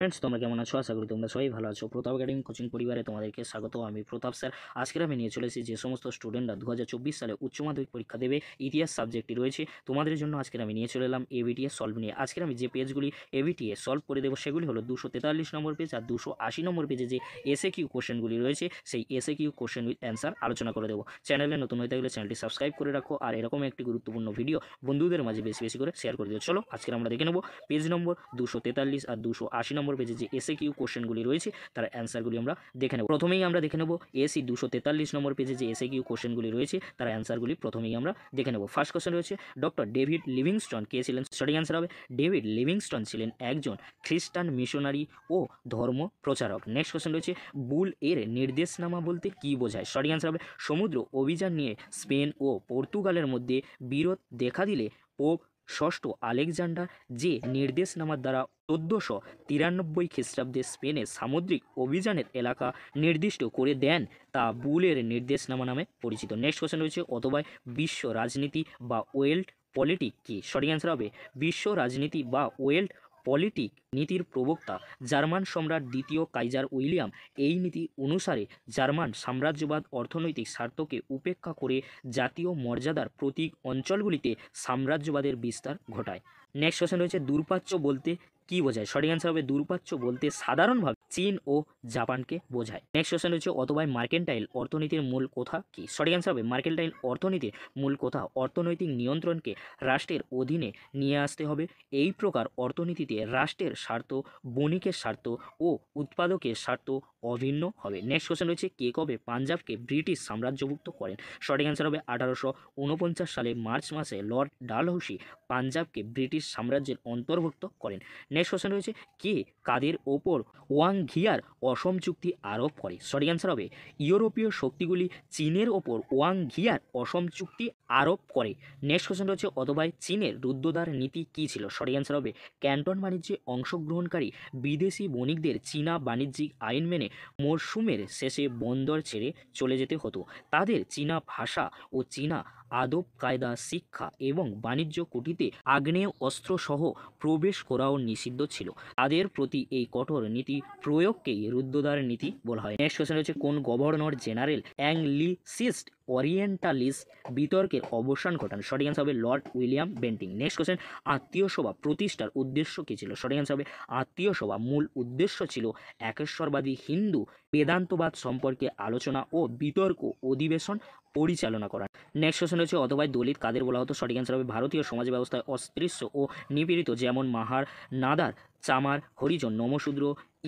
friends তোমরা কেমন আছো আশা করি তোমরা সবাই ভালো আছো প্রতাপ একাডেমি কোচিং পরিবারে তোমাদেরকে স্বাগত আমি প্রতাপ স্যার আজকের আমি নিয়ে চলেছি যে সমস্ত স্টুডেন্টরা দু হাজার চব্বিশ সালে উচ্চ মাধ্যমিক পরীক্ষা দেবে ইতিহাস সাবজেক্টটি রয়েছে তোমাদের জন্য আজকের আমি নিয়ে চলে এলাম এবিটিএস সলভ নিয়ে আজকের আমি যে পেজগুলি এবিটিএ সলভ করে দেবো সেগুলি হলো দুশো তেতাল্লিশ নম্বর পেজ আর দুশো আশি নম্বর পেজে যে এসএ কিউ কোশ্চেনগুলি রয়েছে সেই S A Q question with answer আলোচনা করে দেবো চ্যানেলে নতুন হয়ে থাকলে চ্যানেলটি সাবস্ক্রাইব করে রাখো আর এরকম একটি গুরুত্বপূর্ণ ভিডিও বন্ধুদের মাঝে বেশি বেশি করে শেয়ার করে দিও চলো আজকে আমরা দেখে নেবো পেজ নম্বর দুশো তেতাল্লিশ আর দুশো আশি নম্বর নম্বর পেজে যে এসে কিউ কোশ্চেনগুলি রয়েছে তার অ্যান্সারগুলি আমরা দেখে নেব প্রথমেই আমরা দেখে নেব এসি দুশো তেতাল্লিশ নম্বর পেজে যে এসে কিউ কোশ্চেনগুলি রয়েছে তার অ্যান্সারগুলি প্রথমেই আমরা দেখে নেব ফার্স্ট কোশ্চেন রয়েছে ডক্টর ডেভিড লিভিংস্টন কে ছিলেন সঠিক অ্যান্সার হবে ডেভিড লিভিংস্টন ছিলেন একজন খ্রিস্টান মিশনারি ও ধর্ম প্রচারক নেক্সট কোশ্চেন রয়েছে বুল এর নির্দেশনামা বলতে কি বোঝায় সঠিক অ্যান্সার হবে সমুদ্র অভিযান নিয়ে স্পেন ও পর্তুগালের মধ্যে বিরোধ দেখা দিলে পোপ ষষ্ঠ আলেকজান্ডার যে নির্দেশনামার দ্বারা চোদ্দোশো তিরানব্বই খ্রিস্টাব্দে স্পেনে সামুদ্রিক অভিযানের এলাকা নির্দিষ্ট করে দেন তা বুলের নির্দেশনামা নামে পরিচিত নেক্সট কোশ্চেন রয়েছে অথবা বিশ্ব রাজনীতি বা ওয়েল্ড পলিটিক কি সঠিক অ্যান্সার হবে বিশ্ব রাজনীতি বা ওয়েল্ড পলিটিক নীতির প্রবক্তা জার্মান সম্রাট দ্বিতীয় কাইজার উইলিয়াম এই নীতি অনুসারে জার্মান সাম্রাজ্যবাদ অর্থনৈতিক স্বার্থকে উপেক্ষা করে জাতীয় মর্যাদার প্রতীক অঞ্চলগুলিতে সাম্রাজ্যবাদের বিস্তার ঘটায় নেক্সট কোশ্চেন রয়েছে দুর্পাচ্য বলতে কি বোঝায় সঠিক অ্যান্সার হবে দুর্পাচ্য বলতে সাধারণভাবে চীন ও জাপানকে বোঝায় নেক্সট কোশ্চেন হচ্ছে অথবা মার্কেন্টাইল অর্থনীতির মূল কথা কি সঠিক অ্যান্সার হবে মার্কেন্টাইল অর্থনীতির মূল কথা অর্থনৈতিক নিয়ন্ত্রণকে রাষ্ট্রের অধীনে নিয়ে আসতে হবে এই প্রকার অর্থনীতিতে রাষ্ট্রের স্বার্থ বণিকের স্বার্থ ও উৎপাদকের স্বার্থ অভিন্ন হবে নেক্সট কোয়েশ্চেন রয়েছে কে কবে পাঞ্জাবকে ব্রিটিশ সাম্রাজ্যভুক্ত করেন সঠিক অ্যান্সার হবে আঠারোশো উনপঞ্চাশ সালে মার্চ মাসে লর্ড ডালহৌসি পাঞ্জাবকে ব্রিটিশ সাম্রাজ্যের অন্তর্ভুক্ত করেন নেক্সট কোয়েশ্চেন রয়েছে কে কাদের ওপর ওয়াংঘিয়ার অসম চুক্তি আরোপ করে সঠিক অ্যান্সার হবে ইউরোপীয় শক্তিগুলি চীনের ওপর ওয়াংঘিয়ার অসম চুক্তি আরোপ করে নেক্সট কোয়েশ্চেন রয়েছে অথবা চীনের রুদ্ধদ্বার নীতি কী ছিল সঠিক অ্যান্সার হবে ক্যান্টন বাণিজ্যে অংশগ্রহণকারী বিদেশি বণিকদের চীনা বাণিজ্যিক আইন মেনে মরশুমের শেষে বন্দর ছেড়ে চলে যেতে হতো তাদের চীনা ভাষা ও চীনা আদব কায়দা শিক্ষা এবং বাণিজ্য কুটিতে আগ্নেয় অস্ত্রসহ প্রবেশ করাও নিষিদ্ধ ছিল তাদের প্রতি এই কঠোর নীতি প্রয়োগকেই রুদ্ধদ্বার নীতি বলা হয় নেক্সট কোয়েশ্চেন হচ্ছে কোন গভর্নর জেনারেল অ্যাংলিসিস্ট অরিয়েন্টালিস্ট বিতর্কের অবসান ঘটান সঠিক অ্যান্সার হবে Lord William Bentinck next question আত্মীয় সভা প্রতিষ্ঠার উদ্দেশ্য কী ছিল সঠিক অ্যান্সার হবে আত্মীয় সভা মূল উদ্দেশ্য ছিল একেশ্বরবাদী হিন্দু বেদান্তবাদ সম্পর্কে আলোচনা ও বিতর্ক অধিবেশন পরিচালনা করা নেক্সট কোশ্চেন হচ্ছে অথবা দলিত কাদের বলা হতো সঠিক অ্যান্সার হবে ভারতীয় সমাজ ব্যবস্থায় অস্পৃশ্য ও নিপীড়িত যেমন মাহার নাদার চামার হরিজন নমশূদ্র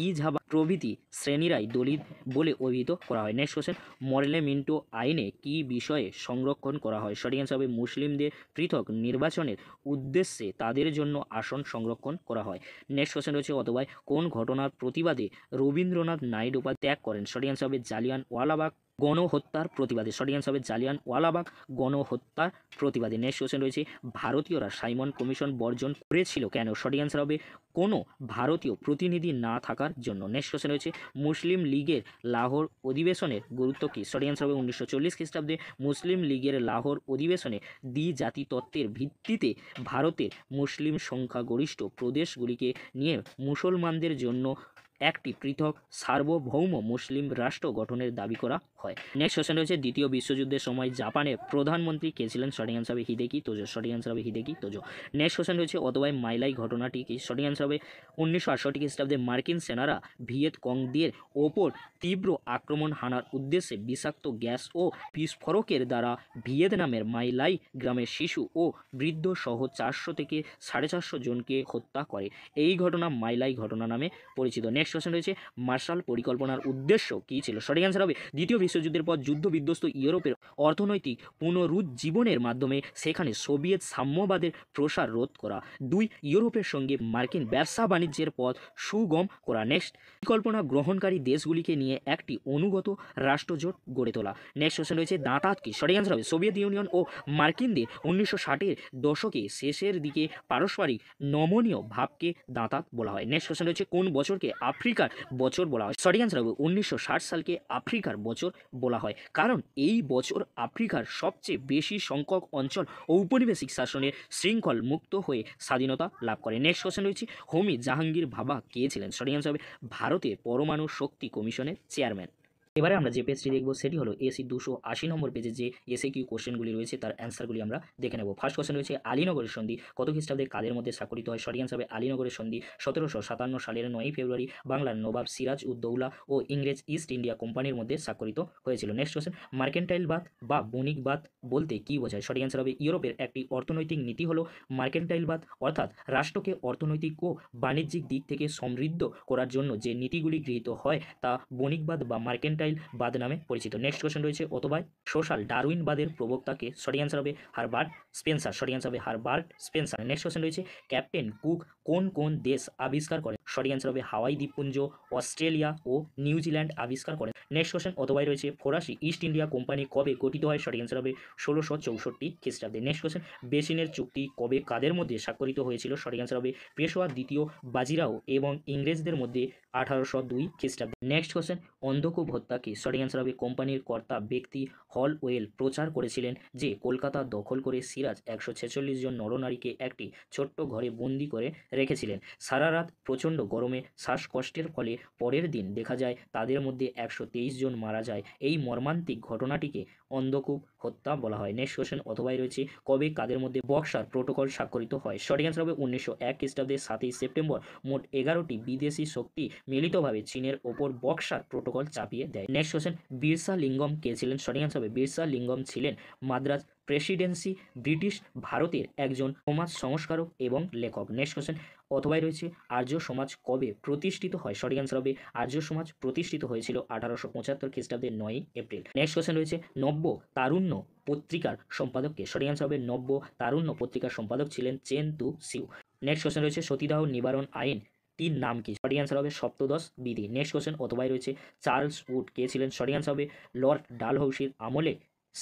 ইঝাবা প্রভৃতি শ্রেণীরাই দলিত বলে অভিহিত করা হয় নেক্সট কোশ্চেন মরেলে মিন্টো আইনে কি বিষয়ে সংরক্ষণ করা হয় সঠিক অ্যান্সার হবে মুসলিমদের পৃথক নির্বাচনের উদ্দেশ্যে তাদের জন্য আসন সংরক্ষণ করা হয় নেক্সট কোশ্চেন রয়েছে অথবা কোন ঘটনার প্রতিবাদে রবীন্দ্রনাথ নাইডু ত্যাগ করেন সঠিক অ্যান্সার হবে জালিয়ান ওয়ালাবাগ গণহত্যার প্রতিবাদে সঠিক অ্যান্সার হবে জালিয়ান ওয়ালাবাগ গণহত্যার প্রতিবাদে নেক্সট কোশ্চেন রয়েছে ভারতীয়রা সাইমন কমিশন বর্জন করেছিল কেন সঠিক অ্যান্সার হবে কোনো ভারতীয় প্রতিনিধি না থাকার জন্য নেক্সট কোশ্চেন রয়েছে মুসলিম লীগের লাহোর অধিবেশনের গুরুত্ব কী সঠিক অ্যান্সার হবে উনিশশো চল্লিশ খ্রিস্টাব্দে মুসলিম লীগের লাহোর অধিবেশনে দ্বি জাতি তত্ত্বের ভিত্তিতে ভারতের মুসলিম সংখ্যাগরিষ্ঠ প্রদেশগুলিকে নিয়ে মুসলমানদের জন্য একটি পৃথক সার্বভৌম মুসলিম রাষ্ট্র গঠনের দাবি করা হয় নেক্সট কোশ্চেন রয়েছে দ্বিতীয় বিশ্বযুদ্ধের সময় জাপানের প্রধানমন্ত্রী কে ছিলেন সঠিক অ্যান্সার হবে হিদেকি তোজো সঠিক অ্যান্সার হবে হিদেকি তোজো নেক্সট কোশ্চেন রয়েছে অথবা মাইলাই ঘটনাটি কি সঠিক অ্যান্সার হবে উনিশশো আটষট্টি খ্রিস্টাব্দে মার্কিন সেনারা ভিয়েত কংদের ওপর তীব্র আক্রমণ হানার উদ্দেশ্যে বিষাক্ত গ্যাস ও বিস্ফোরকের দ্বারা ভিয়েতনামের মাইলাই গ্রামের শিশু ও বৃদ্ধ সহ চারশো থেকে সাড়ে চারশো জনকে হত্যা করে এই ঘটনা মাইলাই ঘটনা নামে পরিচিত নেক্সট নেক্সট কোশ্চেন রয়েছে মার্শাল পরিকল্পনার উদ্দেশ্য কী ছিল সঠিক অ্যান্সার হবে দ্বিতীয় বিশ্বযুদ্ধের পর যুদ্ধ বিধ্বস্ত ইউরোপের অর্থনৈতিক পুনরুজ্জীবনের মাধ্যমে সেখানে সোভিয়েত সাম্যবাদের প্রসার রোধ করা দুই ইউরোপের সঙ্গে মার্কিন ব্যবসা বাণিজ্যের পথ সুগম করা নেক্সট পরিকল্পনা গ্রহণকারী দেশগুলিকে নিয়ে একটি অনুগত রাষ্ট্রজোট গড়ে তোলা নেক্সট কোশ্চেন রয়েছে দাঁতাত কি সঠিক অ্যান্সার হবে সোভিয়েত ইউনিয়ন ও মার্কিনদের উনিশশো ষাটের দশকে শেষের দিকে পারস্পরিক নমনীয় ভাবকে দাঁতাত বলা হয় নেক্সট কোশ্চেন রয়েছে কোন বছরকে আপ আফ্রিকার বছর বলা হয় সরি আনসার হবে উনিশশো সালকে আফ্রিকার বছর বলা হয় কারণ এই বছর আফ্রিকার সবচেয়ে বেশি সংখ্যক অঞ্চল ঔপনিবেশিক শাসনের শৃঙ্খল মুক্ত হয়ে স্বাধীনতা লাভ করে নেক্সট কোশ্চেন রয়েছে হোমি জাহাঙ্গীর ভাবা কে ছিলেন সরি আনসার হবে ভারতের পরমাণু শক্তি কমিশনের চেয়ারম্যান এবারে আমরা যে পেজটি দেখব সেটি হলো এসি দুশো আশি নম্বর পেজে যে এসে কিউ কোশ্চেনগুলি রয়েছে তার অ্যান্সারগুলি আমরা দেখে নেব ফার্স্ট কোশ্চেন রয়েছে আলীনগরের সন্ধি কত খ্রিস্টাব্দে কাদের মধ্যে স্বাক্ষরিত হয় সরি অ্যান্সার হবে আলীনগরের সন্ধি সতেরোশো সাতান্ন সালের নয়ই ফেব্রুয়ারি বাংলার নবাব সিরাজ উদ্দৌলা ও ইংরেজ ইস্ট ইন্ডিয়া কোম্পানির মধ্যে স্বাক্ষরিত হয়েছিল নেক্সট কোশ্চেন মার্কেন্টাইলবাদ বা বণিকবাদ বলতে কি বোঝায় সরি অ্যান্সার হবে ইউরোপের একটি অর্থনৈতিক নীতি হলো মার্কেন্টাইলবাদ অর্থাৎ রাষ্ট্রকে অর্থনৈতিক ও বাণিজ্যিক দিক থেকে সমৃদ্ধ করার জন্য যে নীতিগুলি গৃহীত হয় তা বণিকবাদ বা মার্কেন্টাইল বাদ নামে পরিচিত নেক্সট কোয়েশন রয়েছে অথবা সোশ্যাল ডারউইনবাদের প্রবক্তাকে সঠিক অ্যান্সার হবে হারবার্ট স্পেন্সার সঠিক অ্যান্সার হবে হারবার্ট স্পেন্সার নেক্সট কোয়েশন রয়েছে ক্যাপ্টেন কুক কোন কোন দেশ আবিষ্কার করেন সরি অ্যান্সার হবে হাওয়াই দ্বীপপুঞ্জ অস্ট্রেলিয়া ও নিউজিল্যান্ড আবিষ্কার করেন নেক্সট কোয়েশন অথবাই রয়েছে ফরাসি ইস্ট ইন্ডিয়া কোম্পানি কবে গঠিত হয় সঠিক অ্যান্সার হবে ষোলোশো চৌষট্টি খ্রিস্টাব্দে নেক্সট কোয়েশন বেসিনের চুক্তি কবে কাদের মধ্যে স্বাক্ষরিত হয়েছিল সঠিক অ্যান্সার হবে পেশোয়া দ্বিতীয় বাজিরাও এবং ইংরেজদের মধ্যে আঠারোশো দুই খ্রিস্টাব্দে নেক্সট কোয়েশন অন্ধকূপ হত্যাকে সঠিক অ্যান্সার কোম্পানির কর্তা ব্যক্তি হল ওয়েল প্রচার করেছিলেন যে কলকাতা দখল করে সিরাজ একশো ছেচল্লিশ জন নরনারীকে একটি ছোট্ট ঘরে বন্দি করে রেখেছিলেন সারা রাত প্রচণ্ড গরমে শ্বাসকষ্টের ফলে পরের দিন দেখা যায় তাদের মধ্যে একশো জন মারা যায় এই মর্মান্তিক ঘটনাটিকে অন্ধকূপ হত্যা বলা হয় নেক্সট কোশ্চেন অথবাই রয়েছে কবে কাদের মধ্যে বক্সার প্রোটোকল স্বাক্ষরিত হয় সঠিক অ্যান্সার হবে উনিশশো এক খ্রিস্টাব্দের সাতই সেপ্টেম্বর মোট এগারোটি বিদেশি শক্তি মিলিতভাবে চীনের ওপর বক্সার প্রোটো প্রটোকল চাপিয়ে দেয় নেক্সট কোয়েশ্চেন বিরসা লিঙ্গম কে ছিলেন সঠিক অ্যান্সার হবে বিরসা লিঙ্গম ছিলেন মাদ্রাজ প্রেসিডেন্সি ব্রিটিশ ভারতের একজন সমাজ সংস্কারক এবং লেখক নেক্সট কোয়েশ্চেন অথবাই রয়েছে আর্য সমাজ কবে প্রতিষ্ঠিত হয় সঠিক অ্যান্সার হবে আর্য সমাজ প্রতিষ্ঠিত হয়েছিল আঠারোশো পঁচাত্তর খ্রিস্টাব্দের নয় এপ্রিল নেক্সট কোয়েশ্চেন রয়েছে নব্য তারুণ্য পত্রিকার সম্পাদককে সঠিক অ্যান্সার হবে নব্য তারুণ্য পত্রিকার সম্পাদক ছিলেন চেন তু সিউ নেক্সট কোয়েশ্চেন রয়েছে সতীদাহ নিবারণ আইন ব্যক্তির নাম কি সঠিক অ্যান্সার হবে সপ্তদশ বিধি নেক্সট কোশ্চেন অথবাই রয়েছে চার্লস উড কে ছিলেন সঠিক অ্যান্সার হবে লর্ড ডালহৌসির আমলে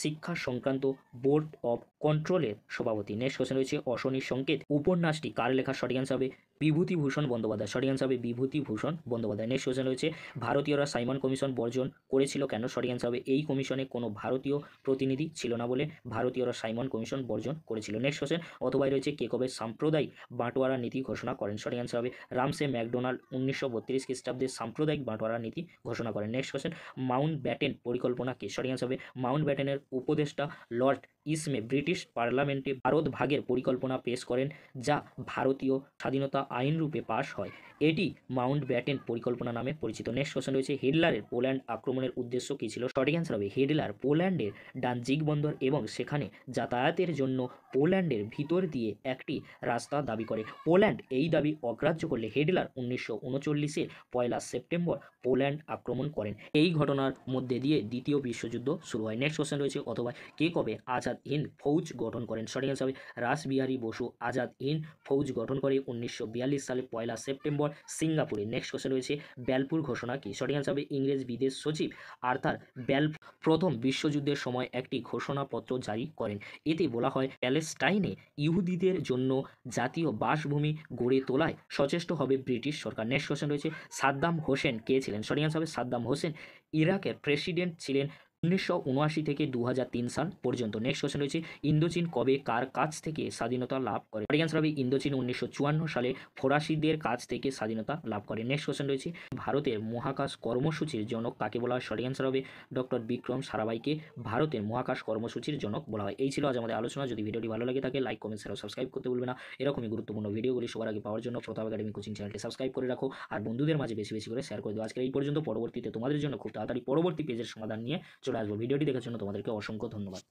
শিক্ষা সংক্রান্ত বোর্ড অব কন্ট্রোলের সভাপতি নেক্সট কোশ্চেন রয়েছে অশনির সংকেত উপন্যাসটি কার লেখা সঠিক অ্যান্সার হবে বিভূতিভূষণ বন্দ্যোপাধ্যায় সরি অ্যান্সার হবে বিভূতিভূষণ বন্দ্যোপাধ্যায় নেক্সট কোয়েশন রয়েছে ভারতীয়রা সাইমন কমিশন বর্জন করেছিল কেন সরি অ্যান্সার হবে এই কমিশনে কোনো ভারতীয় প্রতিনিধি ছিল না বলে ভারতীয়রা সাইমন কমিশন বর্জন করেছিল নেক্সট কোয়েশন অথবাই রয়েছে কে কবে সাম্প্রদায়িক বাঁটোয়ারা নীতি ঘোষণা করেন সরি অ্যান্সার হবে রামসে ম্যাকডোনাল্ড উনিশশো বত্রিশ খ্রিস্টাব্দে সাম্প্রদায়িক বাঁটোয়ারা নীতি ঘোষণা করেন নেক্সট কোয়েশন মাউন্ট ব্যাটেন পরিকল্পনা কে সরি অ্যান্সার হবে মাউন্ট ব্যাটেনের উপদেষ্টা লর্ড ইসমে ব্রিটিশ পার্লামেন্টে ভারত ভাগের পরিকল্পনা পেশ করেন যা ভারতীয় স্বাধীনতা আইন রূপে পাশ হয় এটি মাউন্ট ব্যাটেন পরিকল্পনা নামে পরিচিত নেক্সট কোশ্চেন রয়েছে হিটলারের পোল্যান্ড আক্রমণের উদ্দেশ্য কী ছিল সঠিক অ্যান্সার হবে হিটলার পোল্যান্ডের ডানজিক বন্দর এবং সেখানে যাতায়াতের জন্য পোল্যান্ডের ভিতর দিয়ে একটি রাস্তা দাবি করে পোল্যান্ড এই দাবি অগ্রাহ্য করলে হিটলার উনিশশো উনচল্লিশের পয়লা সেপ্টেম্বর পোল্যান্ড আক্রমণ করেন এই ঘটনার মধ্যে দিয়ে দ্বিতীয় বিশ্বযুদ্ধ শুরু হয় নেক্সট কোশ্চেন রয়েছে অথবা কে কবে আজাদ আজাদ হিন্দ ফৌজ গঠন করেন সঠিক আনসার হবে রাসবিহারী বসু আজাদ হিন্দ ফৌজ গঠন করে উনিশশো সালে পয়লা সেপ্টেম্বর সিঙ্গাপুরে নেক্সট কোশ্চেন রয়েছে ব্যালপুর ঘোষণা কি সঠিক আনসার হবে ইংরেজ বিদেশ সচিব আর্থার ব্যাল প্রথম বিশ্বযুদ্ধের সময় একটি ঘোষণাপত্র জারি করেন এতে বলা হয় প্যালেস্টাইনে ইহুদিদের জন্য জাতীয় বাসভূমি গড়ে তোলায় সচেষ্ট হবে ব্রিটিশ সরকার নেক্সট কোশ্চেন রয়েছে সাদ্দাম হোসেন কে ছিলেন সঠিক আনসার হবে সাদ্দাম হোসেন ইরাকের প্রেসিডেন্ট ছিলেন উনিশশো থেকে দু সাল পর্যন্ত নেক্সট কোশ্চেন রয়েছে ইন্দোচীন কবে কার কাছ থেকে স্বাধীনতা লাভ করে সঠিক অ্যান্সার হবে ইন্দোচীন উনিশশো সালে ফরাসিদের কাছ থেকে স্বাধীনতা লাভ করে নেক্সট কোয়েশন রয়েছে ভারতের মহাকাশ কর্মসূচির জনক কাকে বলা হয় সঠিক অ্যান্সার হবে ডক্টর বিক্রম সারাবাইকে ভারতের মহাকাশ কর্মসূচির জনক বলা হয় এই ছিল আজ আমাদের আলোচনা যদি ভিডিওটি ভালো লাগে থাকে লাইক কমেন্ট শেয়ার সাবস্ক্রাইব করতে ভুলবে না এরকমই গুরুত্বপূর্ণ ভিডিওগুলি সবার আগে পাওয়ার জন্য প্রতাপ একাডেমি কোচিং চ্যানেলটি সাবস্ক্রাইব করে রাখো আর বন্ধুদের মাঝে বেশি বেশি করে শেয়ার করে দেওয়া আজকে এই পর্যন্ত পরবর্তীতে তোমাদের জন্য খুব তাড়াতাড়ি পরবর্তী পেজের সমাধান নিয়ে চলে আসবো ভিডিওটি দেখার জন্য তোমাদেরকে অসংখ্য ধন্যবাদ